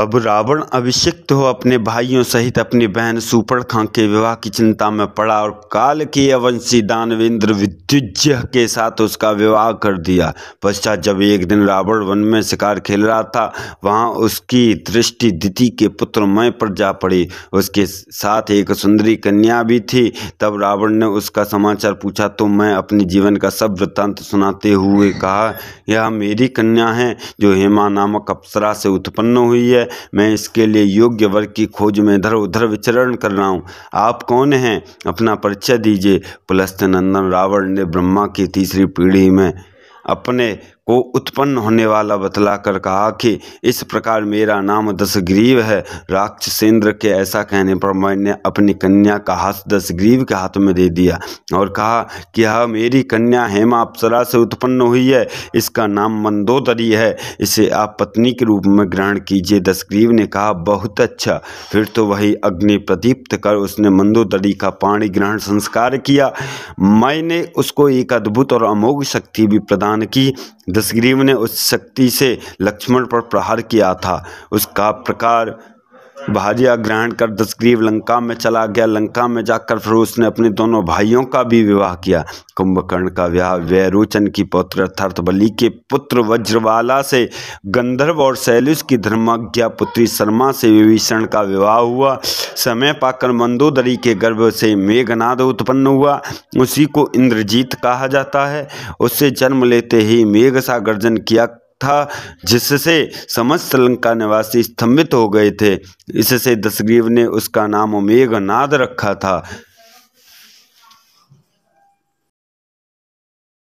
अब रावण अभिषिक्त हो अपने भाइयों सहित अपनी बहन सुपर्णखा के विवाह की चिंता में पड़ा और काल के अवंशी दानवेंद्र विद्युज के साथ उसका विवाह कर दिया पश्चात जब एक दिन रावण वन में शिकार खेल रहा था वहां उसकी दृष्टि दिति के पुत्र मय पर जा पड़ी उसके साथ एक सुंदरी कन्या भी थी तब रावण ने उसका समाचार पूछा तो मैं अपने जीवन का सब वृत्तांत सुनाते हुए कहा यह मेरी कन्या है जो हेमा नामक अप्सरा से उत्पन्न हुई है मैं इसके लिए योग्य वर्ग की खोज में इधर उधर विचरण कर रहा हूँ आप कौन हैं अपना परिचय दीजिए पुलस्त नंदन रावण ने ब्रह्मा की तीसरी पीढ़ी में अपने को उत्पन्न होने वाला बतलाकर कहा कि इस प्रकार मेरा नाम दसग्रीव है राक्षसेंद्र के ऐसा कहने पर मैंने अपनी कन्या का हाथ दसग्रीव के हाथ में दे दिया और कहा कि हाँ मेरी कन्या हेमा अप्सरा से उत्पन्न हुई है इसका नाम मंदोदरी है इसे आप पत्नी के रूप में ग्रहण कीजिए दसग्रीव ने कहा बहुत अच्छा फिर तो वही अग्नि प्रदीप्त कर उसने मंदोदरी का पाणी ग्रहण संस्कार किया मैंने उसको एक अद्भुत और अमोघ शक्ति भी प्रदान की दशग्रीव ने उस शक्ति से लक्ष्मण पर प्रहार किया था उसका प्रकार भाजिया ग्रहण कर दसग्रीव लंका में चला गया लंका में जाकर फिर उसने अपने दोनों भाइयों का भी विवाह किया कुंभकर्ण का विवाह वैरोचन की पौत्र अर्थार्थ बलि के पुत्र वज्रवाला से गंधर्व और शैलुष की धर्माज्ञा पुत्री शर्मा से विभीषण का विवाह हुआ समय पाकर मंदोदरी के गर्भ से मेघनाद उत्पन्न हुआ उसी को इंद्रजीत कहा जाता है उससे जन्म लेते ही मेघ सा गर्जन किया था जिससे समस्त लंका निवासी स्तंभित हो गए थे इससे दशग्रीव ने उसका नाम मेघनाद रखा था